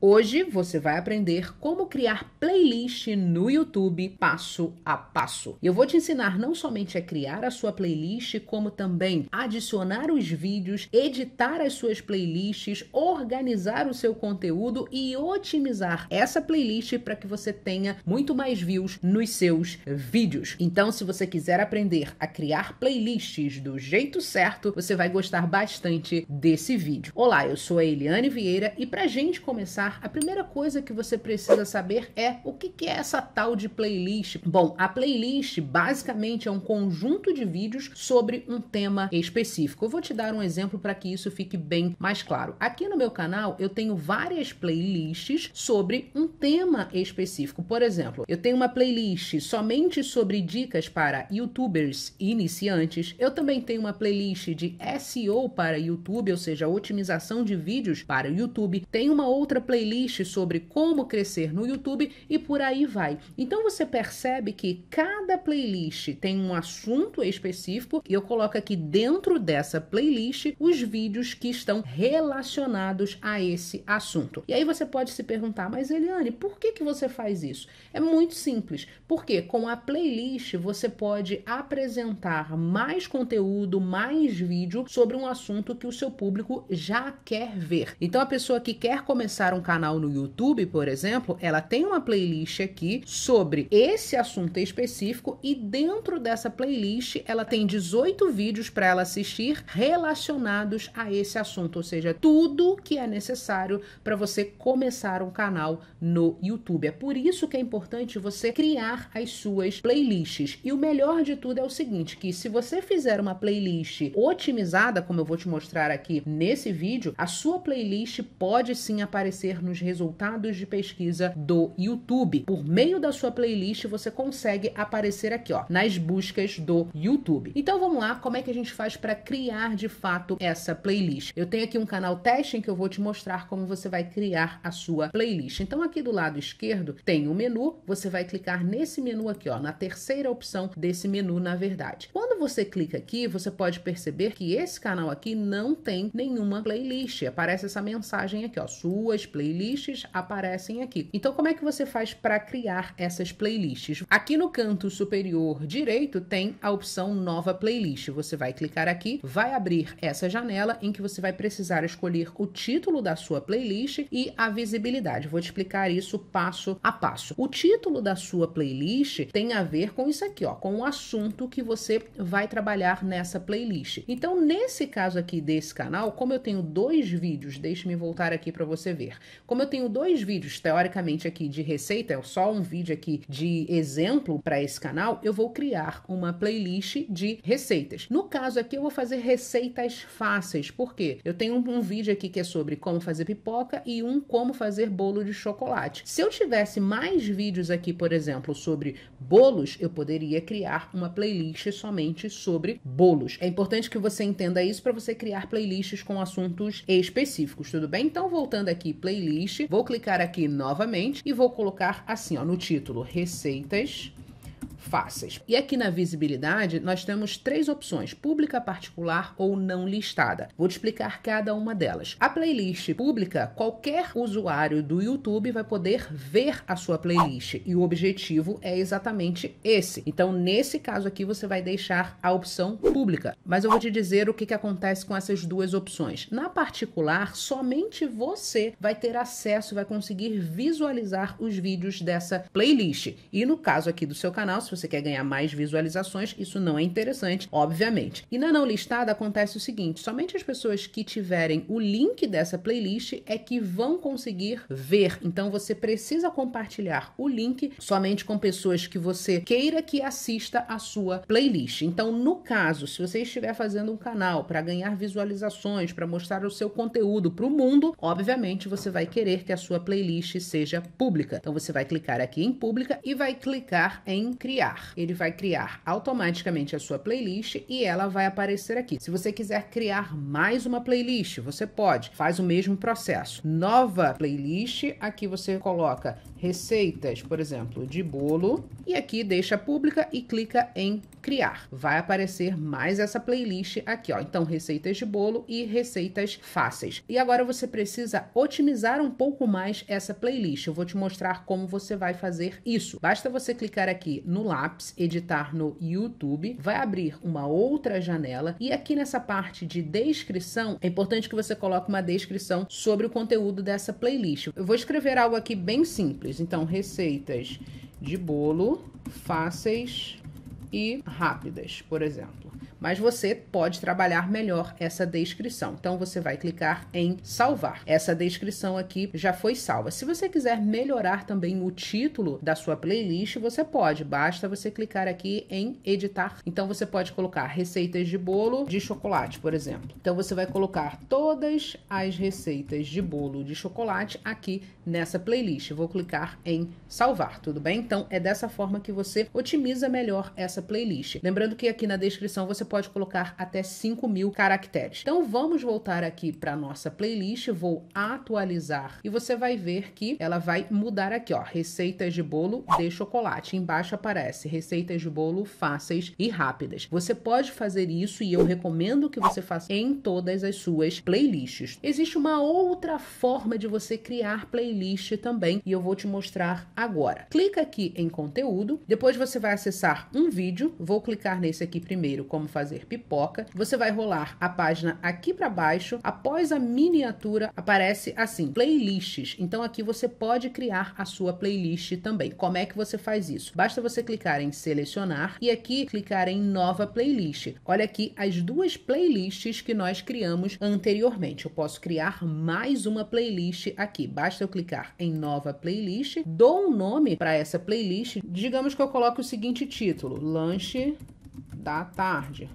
Hoje você vai aprender como criar playlist no YouTube passo a passo. Eu vou te ensinar não somente a criar a sua playlist, como também adicionar os vídeos, editar as suas playlists, organizar o seu conteúdo e otimizar essa playlist para que você tenha muito mais views nos seus vídeos. Então, se você quiser aprender a criar playlists do jeito certo, você vai gostar bastante desse vídeo. Olá, eu sou a Eliane Vieira e para gente começar começar, a primeira coisa que você precisa saber é o que é essa tal de playlist. Bom, a playlist basicamente é um conjunto de vídeos sobre um tema específico. Eu vou te dar um exemplo para que isso fique bem mais claro. Aqui no meu canal eu tenho várias playlists sobre um tema específico. Por exemplo, eu tenho uma playlist somente sobre dicas para youtubers iniciantes. Eu também tenho uma playlist de SEO para YouTube, ou seja, otimização de vídeos para YouTube. Tem uma outra playlist playlist sobre como crescer no YouTube e por aí vai. Então você percebe que cada playlist tem um assunto específico e eu coloco aqui dentro dessa playlist os vídeos que estão relacionados a esse assunto. E aí você pode se perguntar, mas Eliane, por que, que você faz isso? É muito simples, porque com a playlist você pode apresentar mais conteúdo, mais vídeo sobre um assunto que o seu público já quer ver. Então a pessoa que quer começar um canal no YouTube, por exemplo, ela tem uma playlist aqui sobre esse assunto específico e dentro dessa playlist ela tem 18 vídeos para ela assistir relacionados a esse assunto, ou seja, tudo que é necessário para você começar um canal no YouTube. É por isso que é importante você criar as suas playlists. E o melhor de tudo é o seguinte, que se você fizer uma playlist otimizada, como eu vou te mostrar aqui nesse vídeo, a sua playlist pode sim aparecer nos resultados de pesquisa do YouTube. Por meio da sua playlist, você consegue aparecer aqui, ó, nas buscas do YouTube. Então vamos lá, como é que a gente faz para criar de fato essa playlist? Eu tenho aqui um canal teste em que eu vou te mostrar como você vai criar a sua playlist. Então aqui do lado esquerdo tem o um menu, você vai clicar nesse menu aqui, ó, na terceira opção desse menu, na verdade. Quando você clica aqui, você pode perceber que esse canal aqui não tem nenhuma playlist. Aparece essa mensagem aqui, ó, suas playlists playlists aparecem aqui. Então, como é que você faz para criar essas playlists? Aqui no canto superior direito tem a opção Nova Playlist. Você vai clicar aqui, vai abrir essa janela em que você vai precisar escolher o título da sua playlist e a visibilidade. Vou te explicar isso passo a passo. O título da sua playlist tem a ver com isso aqui, ó, com o assunto que você vai trabalhar nessa playlist. Então, nesse caso aqui desse canal, como eu tenho dois vídeos, deixe-me voltar aqui para você ver. Como eu tenho dois vídeos, teoricamente, aqui de receita, é só um vídeo aqui de exemplo para esse canal, eu vou criar uma playlist de receitas. No caso aqui, eu vou fazer receitas fáceis, porque eu tenho um, um vídeo aqui que é sobre como fazer pipoca e um como fazer bolo de chocolate. Se eu tivesse mais vídeos aqui, por exemplo, sobre bolos, eu poderia criar uma playlist somente sobre bolos. É importante que você entenda isso para você criar playlists com assuntos específicos, tudo bem? Então, voltando aqui, playlist playlist. Vou clicar aqui novamente e vou colocar assim, ó, no título Receitas fáceis. E aqui na visibilidade, nós temos três opções: pública, particular ou não listada. Vou te explicar cada uma delas. A playlist pública, qualquer usuário do YouTube vai poder ver a sua playlist e o objetivo é exatamente esse. Então, nesse caso aqui, você vai deixar a opção pública. Mas eu vou te dizer o que, que acontece com essas duas opções. Na particular, somente você vai ter acesso, vai conseguir visualizar os vídeos dessa playlist. E no caso aqui do seu canal, se você quer ganhar mais visualizações, isso não é interessante, obviamente. E na não listada acontece o seguinte: somente as pessoas que tiverem o link dessa playlist é que vão conseguir ver. Então você precisa compartilhar o link somente com pessoas que você queira que assista a sua playlist. Então, no caso, se você estiver fazendo um canal para ganhar visualizações, para mostrar o seu conteúdo para o mundo, obviamente você vai querer que a sua playlist seja pública. Então você vai clicar aqui em pública e vai clicar em criar criar. Ele vai criar automaticamente a sua playlist e ela vai aparecer aqui. Se você quiser criar mais uma playlist, você pode, faz o mesmo processo. Nova playlist, aqui você coloca receitas, por exemplo, de bolo e aqui deixa pública e clica em criar. Vai aparecer mais essa playlist aqui, ó. Então, receitas de bolo e receitas fáceis. E agora você precisa otimizar um pouco mais essa playlist. Eu vou te mostrar como você vai fazer isso. Basta você clicar aqui no lápis, editar no YouTube, vai abrir uma outra janela e aqui nessa parte de descrição, é importante que você coloque uma descrição sobre o conteúdo dessa playlist. Eu vou escrever algo aqui bem simples. Então, receitas de bolo fáceis e rápidas, por exemplo mas você pode trabalhar melhor essa descrição. Então você vai clicar em salvar. Essa descrição aqui já foi salva. Se você quiser melhorar também o título da sua playlist, você pode, basta você clicar aqui em editar. Então você pode colocar receitas de bolo de chocolate, por exemplo. Então você vai colocar todas as receitas de bolo de chocolate aqui nessa playlist. Vou clicar em salvar, tudo bem? Então é dessa forma que você otimiza melhor essa playlist. Lembrando que aqui na descrição você pode colocar até 5 mil caracteres. Então vamos voltar aqui para nossa playlist, vou atualizar e você vai ver que ela vai mudar aqui, ó, receitas de bolo de chocolate. Embaixo aparece receitas de bolo fáceis e rápidas. Você pode fazer isso e eu recomendo que você faça em todas as suas playlists. Existe uma outra forma de você criar playlist também e eu vou te mostrar agora. Clica aqui em conteúdo, depois você vai acessar um vídeo, vou clicar nesse aqui primeiro, como fazer pipoca, você vai rolar a página aqui para baixo. Após a miniatura, aparece assim: playlists. Então aqui você pode criar a sua playlist também. Como é que você faz isso? Basta você clicar em selecionar e aqui clicar em nova playlist. Olha aqui as duas playlists que nós criamos anteriormente. Eu posso criar mais uma playlist aqui. Basta eu clicar em nova playlist, dou um nome para essa playlist. Digamos que eu coloque o seguinte título: lanche da tarde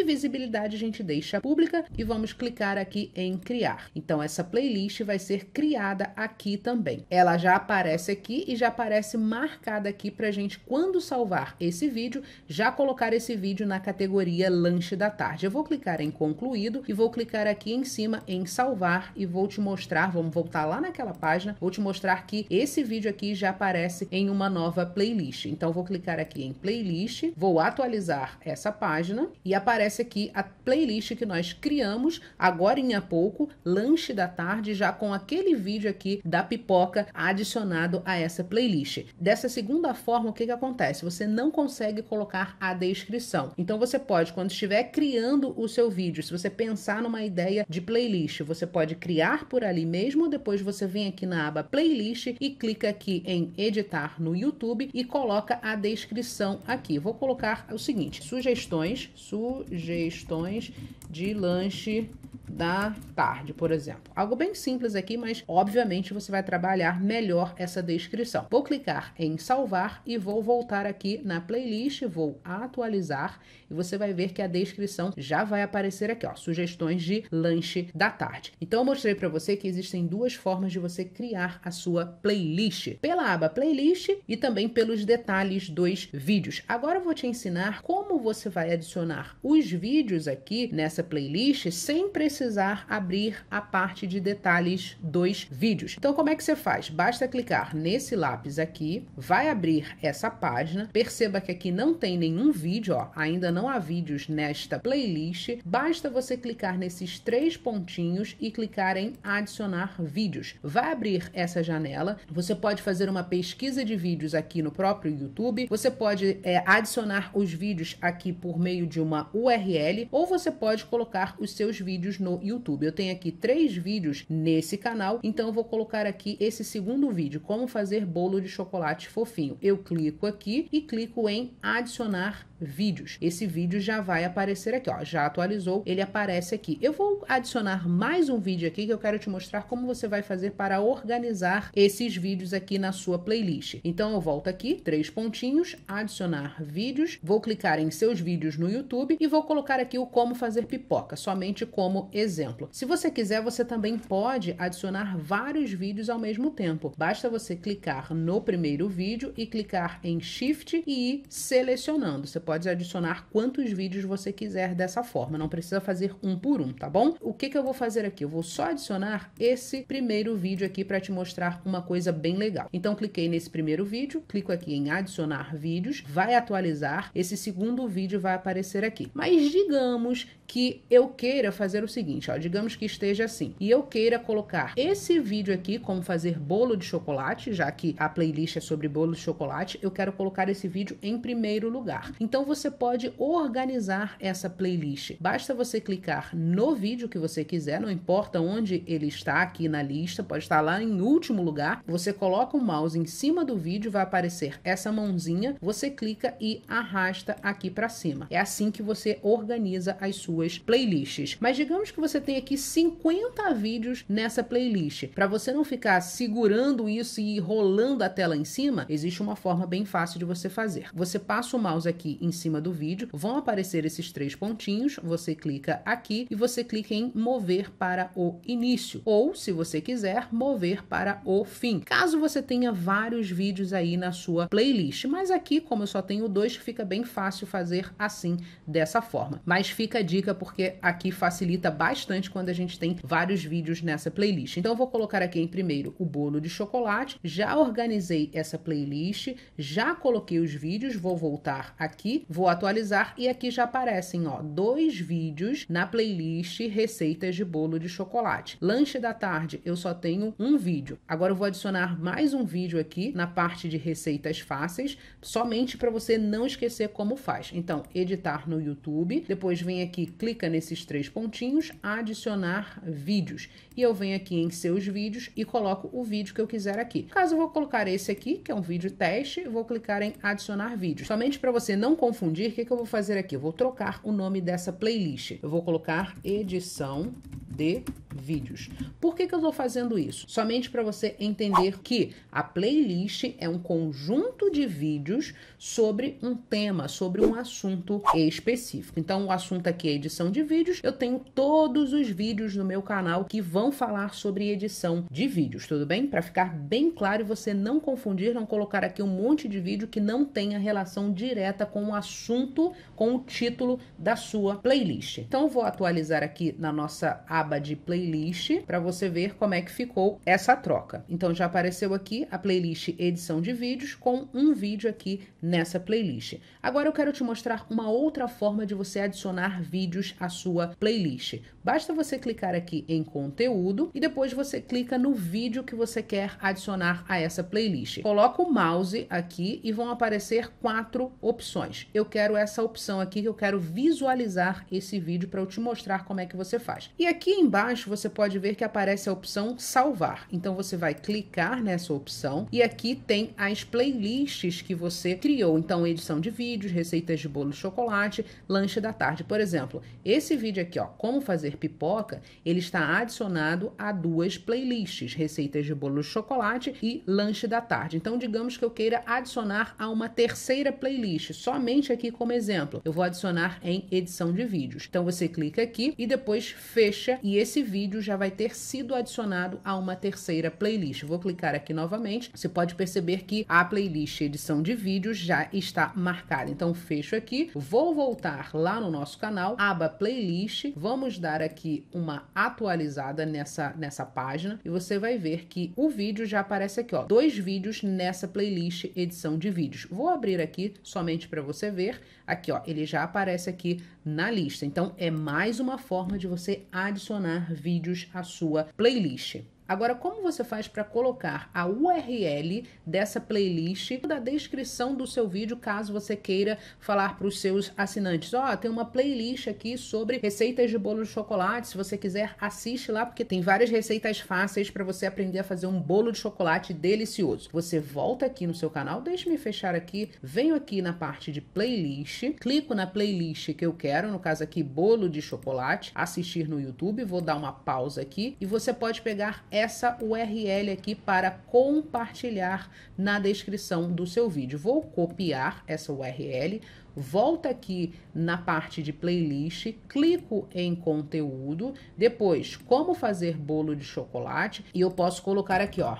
e visibilidade a gente deixa pública e vamos clicar aqui em criar. Então essa playlist vai ser criada aqui também. Ela já aparece aqui e já aparece marcada aqui para gente quando salvar esse vídeo, já colocar esse vídeo na categoria lanche da tarde. Eu vou clicar em concluído e vou clicar aqui em cima em salvar e vou te mostrar, vamos voltar lá naquela página, vou te mostrar que esse vídeo aqui já aparece em uma nova playlist. Então vou clicar aqui em playlist, vou atualizar essa página e aparece aparece aqui a playlist que nós criamos agora em pouco, lanche da tarde, já com aquele vídeo aqui da pipoca adicionado a essa playlist. Dessa segunda forma, o que, que acontece? Você não consegue colocar a descrição. Então você pode, quando estiver criando o seu vídeo, se você pensar numa ideia de playlist, você pode criar por ali mesmo, depois você vem aqui na aba playlist e clica aqui em editar no YouTube e coloca a descrição aqui. Vou colocar o seguinte: sugestões, sugestões gestões de lanche da tarde, por exemplo. Algo bem simples aqui, mas obviamente você vai trabalhar melhor essa descrição. Vou clicar em salvar e vou voltar aqui na playlist, vou atualizar e você vai ver que a descrição já vai aparecer aqui, ó, sugestões de lanche da tarde. Então eu mostrei para você que existem duas formas de você criar a sua playlist, pela aba playlist e também pelos detalhes dos vídeos. Agora eu vou te ensinar como você vai adicionar os vídeos aqui nessa essa playlist sem precisar abrir a parte de detalhes dos vídeos. Então, como é que você faz? Basta clicar nesse lápis aqui, vai abrir essa página, perceba que aqui não tem nenhum vídeo, ó, ainda não há vídeos nesta playlist, basta você clicar nesses três pontinhos e clicar em adicionar vídeos. Vai abrir essa janela, você pode fazer uma pesquisa de vídeos aqui no próprio YouTube, você pode é, adicionar os vídeos aqui por meio de uma URL ou você pode colocar os seus vídeos no YouTube. Eu tenho aqui três vídeos nesse canal, então eu vou colocar aqui esse segundo vídeo, como fazer bolo de chocolate fofinho. Eu clico aqui e clico em adicionar vídeos. Esse vídeo já vai aparecer aqui, ó, já atualizou, ele aparece aqui. Eu vou adicionar mais um vídeo aqui que eu quero te mostrar como você vai fazer para organizar esses vídeos aqui na sua playlist. Então eu volto aqui, três pontinhos, adicionar vídeos, vou clicar em seus vídeos no YouTube e vou colocar aqui o como fazer pipoca, somente como exemplo. Se você quiser, você também pode adicionar vários vídeos ao mesmo tempo. Basta você clicar no primeiro vídeo e clicar em Shift e ir selecionando. Você pode adicionar quantos vídeos você quiser dessa forma, não precisa fazer um por um, tá bom? O que, que eu vou fazer aqui? Eu vou só adicionar esse primeiro vídeo aqui para te mostrar uma coisa bem legal. Então, cliquei nesse primeiro vídeo, clico aqui em adicionar vídeos, vai atualizar, esse segundo vídeo vai aparecer aqui. Mas digamos que eu queira fazer o seguinte, ó, digamos que esteja assim, e eu queira colocar esse vídeo aqui, como fazer bolo de chocolate, já que a playlist é sobre bolo de chocolate, eu quero colocar esse vídeo em primeiro lugar. Então, então você pode organizar essa playlist. Basta você clicar no vídeo que você quiser, não importa onde ele está aqui na lista, pode estar lá em último lugar. Você coloca o mouse em cima do vídeo, vai aparecer essa mãozinha, você clica e arrasta aqui para cima. É assim que você organiza as suas playlists. Mas digamos que você tem aqui 50 vídeos nessa playlist. Para você não ficar segurando isso e rolando a tela em cima, existe uma forma bem fácil de você fazer. Você passa o mouse aqui em em cima do vídeo, vão aparecer esses três pontinhos, você clica aqui e você clica em mover para o início, ou se você quiser, mover para o fim. Caso você tenha vários vídeos aí na sua playlist, mas aqui como eu só tenho dois, fica bem fácil fazer assim, dessa forma. Mas fica a dica porque aqui facilita bastante quando a gente tem vários vídeos nessa playlist. Então eu vou colocar aqui em primeiro o bolo de chocolate, já organizei essa playlist, já coloquei os vídeos, vou voltar aqui vou atualizar e aqui já aparecem, ó, dois vídeos na playlist receitas de bolo de chocolate. Lanche da tarde, eu só tenho um vídeo. Agora eu vou adicionar mais um vídeo aqui na parte de receitas fáceis, somente para você não esquecer como faz. Então, editar no YouTube, depois vem aqui, clica nesses três pontinhos, adicionar vídeos. E eu venho aqui em seus vídeos e coloco o vídeo que eu quiser aqui. Caso eu vou colocar esse aqui, que é um vídeo teste, vou clicar em adicionar vídeo. Somente para você não confundir confundir, o que, que eu vou fazer aqui? Eu vou trocar o nome dessa playlist. Eu vou colocar edição de vídeos. Por que, que eu estou fazendo isso? Somente para você entender que a playlist é um conjunto de vídeos sobre um tema, sobre um assunto específico. Então, o assunto aqui é edição de vídeos. Eu tenho todos os vídeos no meu canal que vão falar sobre edição de vídeos, tudo bem? Para ficar bem claro e você não confundir, não colocar aqui um monte de vídeo que não tenha relação direta com o assunto, com o título da sua playlist. Então, vou atualizar aqui na nossa aba de playlist playlist para você ver como é que ficou essa troca. Então já apareceu aqui a playlist edição de vídeos com um vídeo aqui nessa playlist. Agora eu quero te mostrar uma outra forma de você adicionar vídeos à sua playlist. Basta você clicar aqui em conteúdo e depois você clica no vídeo que você quer adicionar a essa playlist. Coloca o mouse aqui e vão aparecer quatro opções. Eu quero essa opção aqui que eu quero visualizar esse vídeo para eu te mostrar como é que você faz. E aqui embaixo você pode ver que aparece a opção salvar. Então você vai clicar nessa opção e aqui tem as playlists que você criou. Então edição de vídeos, receitas de bolo de chocolate, lanche da tarde, por exemplo. Esse vídeo aqui, ó, como fazer pipoca, ele está adicionado a duas playlists, receitas de bolo de chocolate e lanche da tarde. Então digamos que eu queira adicionar a uma terceira playlist, somente aqui como exemplo. Eu vou adicionar em edição de vídeos. Então você clica aqui e depois fecha e esse vídeo vídeo já vai ter sido adicionado a uma terceira playlist. Vou clicar aqui novamente. Você pode perceber que a playlist edição de vídeo já está marcada. Então fecho aqui, vou voltar lá no nosso canal, aba playlist, vamos dar aqui uma atualizada nessa nessa página e você vai ver que o vídeo já aparece aqui, ó, dois vídeos nessa playlist edição de vídeos. Vou abrir aqui somente para você ver. Aqui, ó, ele já aparece aqui na lista. Então é mais uma forma de você adicionar vídeos vídeos à sua playlist. Agora, como você faz para colocar a URL dessa playlist na descrição do seu vídeo, caso você queira falar para os seus assinantes? Ó, oh, tem uma playlist aqui sobre receitas de bolo de chocolate. Se você quiser, assiste lá, porque tem várias receitas fáceis para você aprender a fazer um bolo de chocolate delicioso. Você volta aqui no seu canal, deixe-me fechar aqui, venho aqui na parte de playlist, clico na playlist que eu quero, no caso aqui, bolo de chocolate, assistir no YouTube, vou dar uma pausa aqui e você pode pegar essa URL aqui para compartilhar na descrição do seu vídeo. Vou copiar essa URL, volto aqui na parte de playlist, clico em conteúdo, depois como fazer bolo de chocolate e eu posso colocar aqui, ó.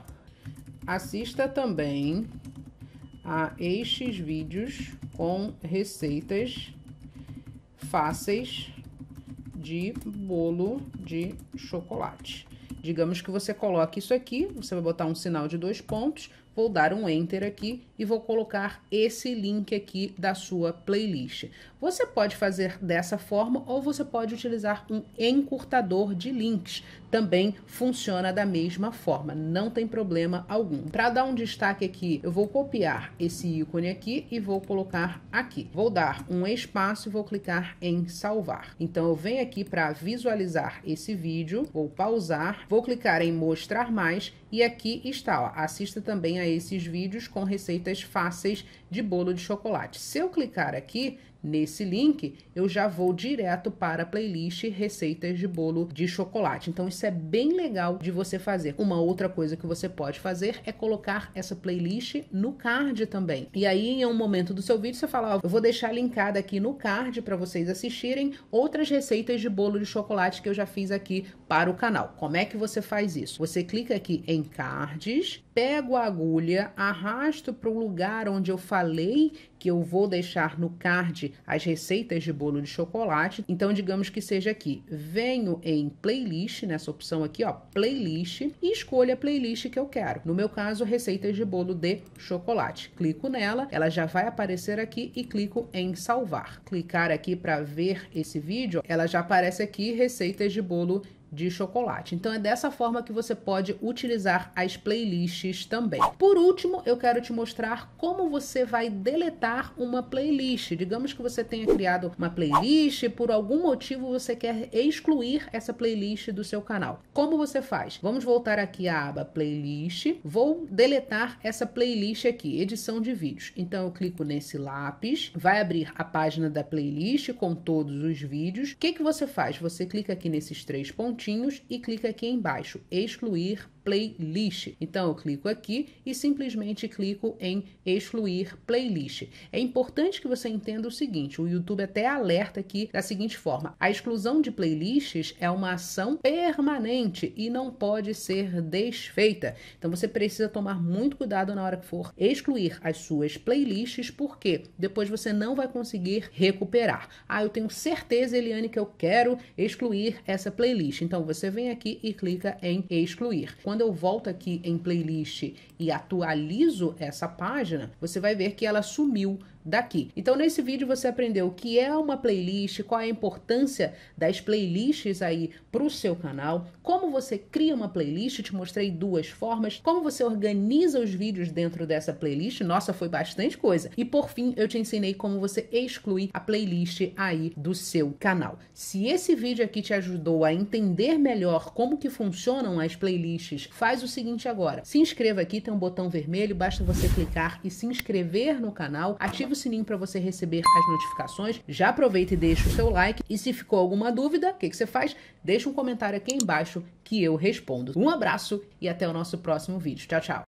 Assista também a estes vídeos com receitas fáceis de bolo de chocolate. Digamos que você coloque isso aqui, você vai botar um sinal de dois pontos, Vou dar um enter aqui e vou colocar esse link aqui da sua playlist. Você pode fazer dessa forma ou você pode utilizar um encurtador de links. Também funciona da mesma forma, não tem problema algum. Para dar um destaque aqui, eu vou copiar esse ícone aqui e vou colocar aqui. Vou dar um espaço e vou clicar em salvar. Então eu venho aqui para visualizar esse vídeo, vou pausar, vou clicar em mostrar mais e aqui está, ó, assista também a esses vídeos com receitas fáceis de bolo de chocolate. Se eu clicar aqui, Nesse link, eu já vou direto para a playlist Receitas de Bolo de Chocolate. Então, isso é bem legal de você fazer. Uma outra coisa que você pode fazer é colocar essa playlist no card também. E aí, em um momento do seu vídeo, você fala: eu vou deixar linkada aqui no card para vocês assistirem outras receitas de bolo de chocolate que eu já fiz aqui para o canal. Como é que você faz isso? Você clica aqui em cards, pego a agulha, arrasto para o lugar onde eu falei que eu vou deixar no card as receitas de bolo de chocolate. Então, digamos que seja aqui. Venho em playlist, nessa opção aqui, ó, playlist, e escolho a playlist que eu quero. No meu caso, receitas de bolo de chocolate. Clico nela, ela já vai aparecer aqui e clico em salvar. Clicar aqui para ver esse vídeo, ela já aparece aqui receitas de bolo de de chocolate. Então é dessa forma que você pode utilizar as playlists também. Por último, eu quero te mostrar como você vai deletar uma playlist. Digamos que você tenha criado uma playlist e por algum motivo você quer excluir essa playlist do seu canal. Como você faz? Vamos voltar aqui à aba playlist. Vou deletar essa playlist aqui, edição de vídeos. Então eu clico nesse lápis, vai abrir a página da playlist com todos os vídeos. O que que você faz? Você clica aqui nesses três pontinhos pontinhos e clica aqui embaixo, excluir playlist. Então eu clico aqui e simplesmente clico em excluir playlist. É importante que você entenda o seguinte: o YouTube até alerta aqui da seguinte forma: a exclusão de playlists é uma ação permanente e não pode ser desfeita. Então você precisa tomar muito cuidado na hora que for excluir as suas playlists, porque depois você não vai conseguir recuperar. Ah, eu tenho certeza, Eliane, que eu quero excluir essa playlist. Então você vem aqui e clica em excluir. Quando quando eu volto aqui em playlist e atualizo essa página, você vai ver que ela sumiu daqui. Então, nesse vídeo você aprendeu o que é uma playlist, qual é a importância das playlists aí para o seu canal, como você cria uma playlist, te mostrei duas formas, como você organiza os vídeos dentro dessa playlist, nossa, foi bastante coisa. E por fim, eu te ensinei como você exclui a playlist aí do seu canal. Se esse vídeo aqui te ajudou a entender melhor como que funcionam as playlists, faz o seguinte agora, se inscreva aqui, tem um botão vermelho, basta você clicar e se inscrever no canal, ative ativa o sininho para você receber as notificações. Já aproveita e deixa o seu like. E se ficou alguma dúvida, o que, que você faz? Deixa um comentário aqui embaixo que eu respondo. Um abraço e até o nosso próximo vídeo. Tchau, tchau.